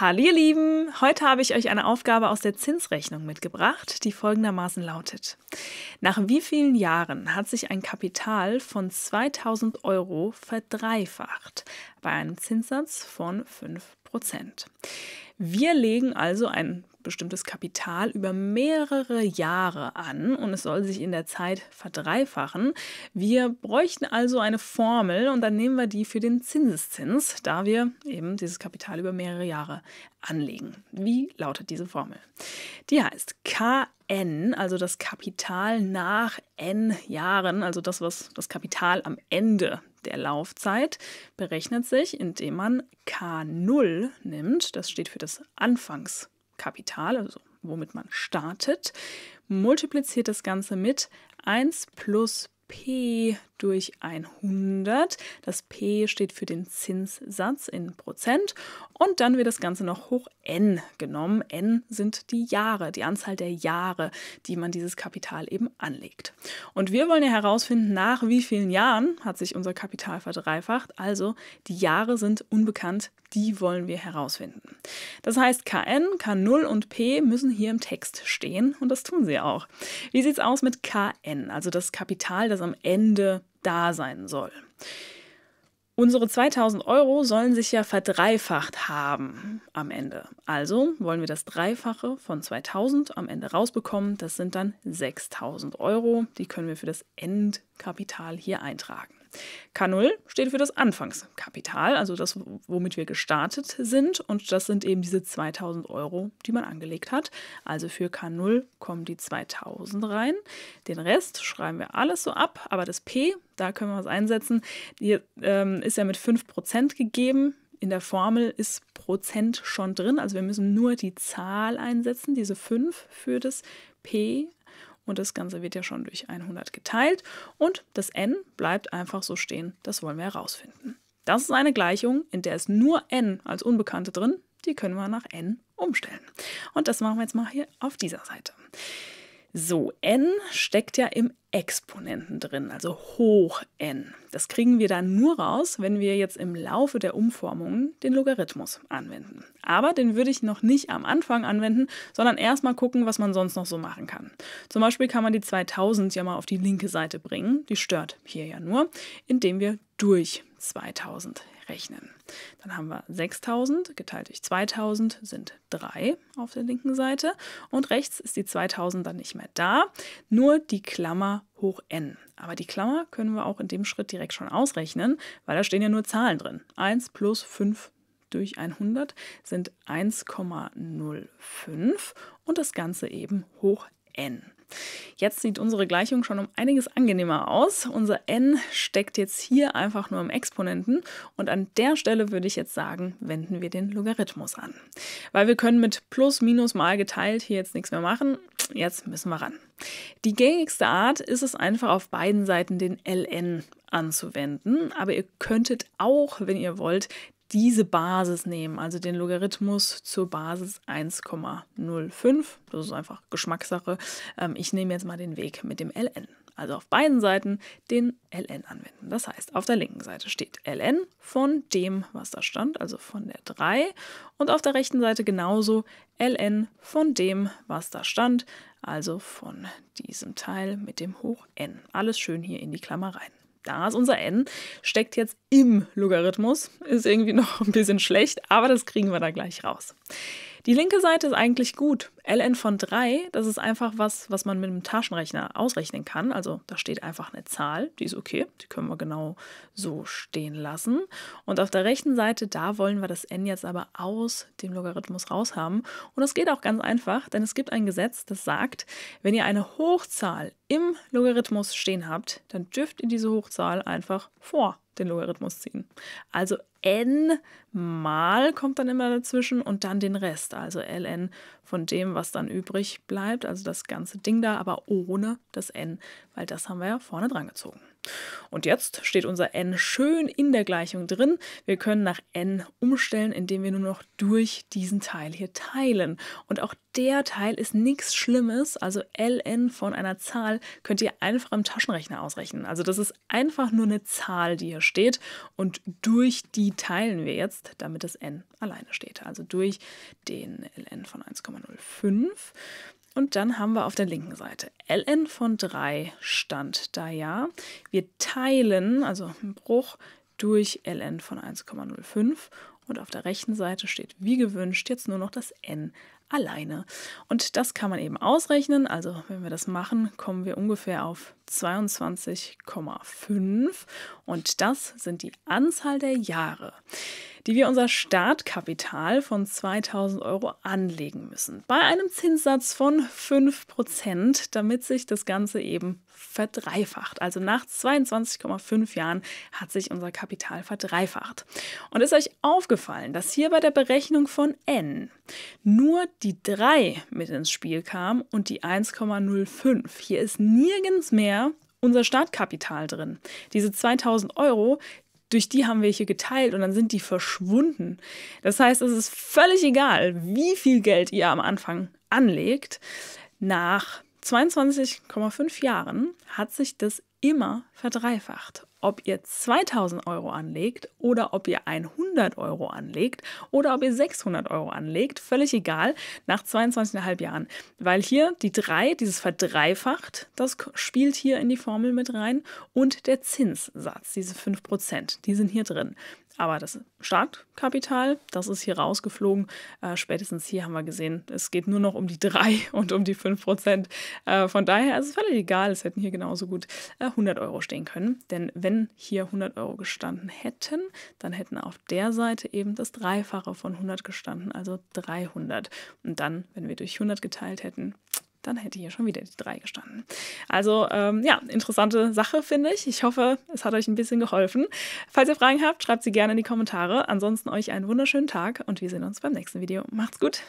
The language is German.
Hallo ihr Lieben, heute habe ich euch eine Aufgabe aus der Zinsrechnung mitgebracht, die folgendermaßen lautet. Nach wie vielen Jahren hat sich ein Kapital von 2000 Euro verdreifacht? bei einem Zinssatz von 5%. Wir legen also ein bestimmtes Kapital über mehrere Jahre an und es soll sich in der Zeit verdreifachen. Wir bräuchten also eine Formel und dann nehmen wir die für den Zinseszins, da wir eben dieses Kapital über mehrere Jahre anlegen. Wie lautet diese Formel? Die heißt KN, also das Kapital nach N Jahren, also das, was das Kapital am Ende der Laufzeit berechnet sich, indem man K0 nimmt, das steht für das Anfangskapital, also womit man startet, multipliziert das Ganze mit 1 plus P durch 100. Das P steht für den Zinssatz in Prozent. Und dann wird das Ganze noch hoch N genommen. N sind die Jahre, die Anzahl der Jahre, die man dieses Kapital eben anlegt. Und wir wollen ja herausfinden, nach wie vielen Jahren hat sich unser Kapital verdreifacht. Also die Jahre sind unbekannt, die wollen wir herausfinden. Das heißt, Kn, K0 und P müssen hier im Text stehen und das tun sie auch. Wie sieht es aus mit Kn, also das Kapital, das am Ende da sein soll. Unsere 2000 Euro sollen sich ja verdreifacht haben am Ende. Also wollen wir das Dreifache von 2000 am Ende rausbekommen. Das sind dann 6000 Euro. Die können wir für das Endkapital hier eintragen. K0 steht für das Anfangskapital, also das, womit wir gestartet sind. Und das sind eben diese 2000 Euro, die man angelegt hat. Also für K0 kommen die 2000 rein. Den Rest schreiben wir alles so ab, aber das P, da können wir was einsetzen. Hier ähm, ist ja mit 5% gegeben. In der Formel ist Prozent schon drin. Also wir müssen nur die Zahl einsetzen, diese 5 für das P und das Ganze wird ja schon durch 100 geteilt und das n bleibt einfach so stehen, das wollen wir herausfinden. Das ist eine Gleichung, in der ist nur n als Unbekannte drin, die können wir nach n umstellen. Und das machen wir jetzt mal hier auf dieser Seite. So, n steckt ja im Exponenten drin, also hoch n. Das kriegen wir dann nur raus, wenn wir jetzt im Laufe der Umformungen den Logarithmus anwenden. Aber den würde ich noch nicht am Anfang anwenden, sondern erstmal gucken, was man sonst noch so machen kann. Zum Beispiel kann man die 2000 ja mal auf die linke Seite bringen, die stört hier ja nur, indem wir durch 2000 rechnen. Dann haben wir 6000 geteilt durch 2000 sind 3 auf der linken Seite und rechts ist die 2000 dann nicht mehr da, nur die Klammer hoch n. Aber die Klammer können wir auch in dem Schritt direkt schon ausrechnen, weil da stehen ja nur Zahlen drin. 1 plus 5 durch 100 sind 1,05 und das Ganze eben hoch n. Jetzt sieht unsere Gleichung schon um einiges angenehmer aus. Unser n steckt jetzt hier einfach nur im Exponenten und an der Stelle würde ich jetzt sagen, wenden wir den Logarithmus an. Weil wir können mit plus minus mal geteilt hier jetzt nichts mehr machen, jetzt müssen wir ran. Die gängigste Art ist es einfach auf beiden Seiten den ln anzuwenden, aber ihr könntet auch, wenn ihr wollt, diese Basis nehmen, also den Logarithmus zur Basis 1,05. Das ist einfach Geschmackssache. Ähm, ich nehme jetzt mal den Weg mit dem ln. Also auf beiden Seiten den ln anwenden. Das heißt, auf der linken Seite steht ln von dem, was da stand, also von der 3. Und auf der rechten Seite genauso ln von dem, was da stand, also von diesem Teil mit dem hoch n. Alles schön hier in die Klammer rein da ist unser n, steckt jetzt im Logarithmus. Ist irgendwie noch ein bisschen schlecht, aber das kriegen wir da gleich raus. Die linke Seite ist eigentlich gut ln von 3, das ist einfach was, was man mit einem Taschenrechner ausrechnen kann. Also da steht einfach eine Zahl, die ist okay, die können wir genau so stehen lassen. Und auf der rechten Seite, da wollen wir das n jetzt aber aus dem Logarithmus raus haben. Und das geht auch ganz einfach, denn es gibt ein Gesetz, das sagt, wenn ihr eine Hochzahl im Logarithmus stehen habt, dann dürft ihr diese Hochzahl einfach vor den Logarithmus ziehen. Also n mal kommt dann immer dazwischen und dann den Rest, also ln von dem, was was dann übrig bleibt, also das ganze Ding da, aber ohne das N, weil das haben wir ja vorne dran gezogen. Und jetzt steht unser n schön in der Gleichung drin. Wir können nach n umstellen, indem wir nur noch durch diesen Teil hier teilen. Und auch der Teil ist nichts Schlimmes. Also ln von einer Zahl könnt ihr einfach im Taschenrechner ausrechnen. Also das ist einfach nur eine Zahl, die hier steht. Und durch die teilen wir jetzt, damit das n alleine steht. Also durch den ln von 1,05 und dann haben wir auf der linken Seite ln von 3 stand da ja. Wir teilen, also ein Bruch, durch ln von 1,05 und auf der rechten Seite steht wie gewünscht jetzt nur noch das n alleine. Und das kann man eben ausrechnen. Also wenn wir das machen, kommen wir ungefähr auf 22,5 und das sind die Anzahl der Jahre die wir unser Startkapital von 2000 Euro anlegen müssen. Bei einem Zinssatz von 5%, damit sich das Ganze eben verdreifacht. Also nach 22,5 Jahren hat sich unser Kapital verdreifacht. Und ist euch aufgefallen, dass hier bei der Berechnung von N nur die 3 mit ins Spiel kam und die 1,05. Hier ist nirgends mehr unser Startkapital drin. Diese 2000 Euro, durch die haben wir hier geteilt und dann sind die verschwunden. Das heißt, es ist völlig egal, wie viel Geld ihr am Anfang anlegt. Nach 22,5 Jahren hat sich das immer verdreifacht. Ob ihr 2000 Euro anlegt oder ob ihr 100 Euro anlegt oder ob ihr 600 Euro anlegt, völlig egal, nach 22,5 Jahren. Weil hier die 3, dieses verdreifacht, das spielt hier in die Formel mit rein und der Zinssatz, diese 5%, die sind hier drin. Aber das Startkapital, das ist hier rausgeflogen. Äh, spätestens hier haben wir gesehen, es geht nur noch um die 3 und um die 5 Prozent. Äh, von daher ist es völlig egal, es hätten hier genauso gut äh, 100 Euro stehen können. Denn wenn hier 100 Euro gestanden hätten, dann hätten auf der Seite eben das Dreifache von 100 gestanden, also 300. Und dann, wenn wir durch 100 geteilt hätten, dann hätte hier schon wieder die 3 gestanden. Also ähm, ja, interessante Sache finde ich. Ich hoffe, es hat euch ein bisschen geholfen. Falls ihr Fragen habt, schreibt sie gerne in die Kommentare. Ansonsten euch einen wunderschönen Tag und wir sehen uns beim nächsten Video. Macht's gut!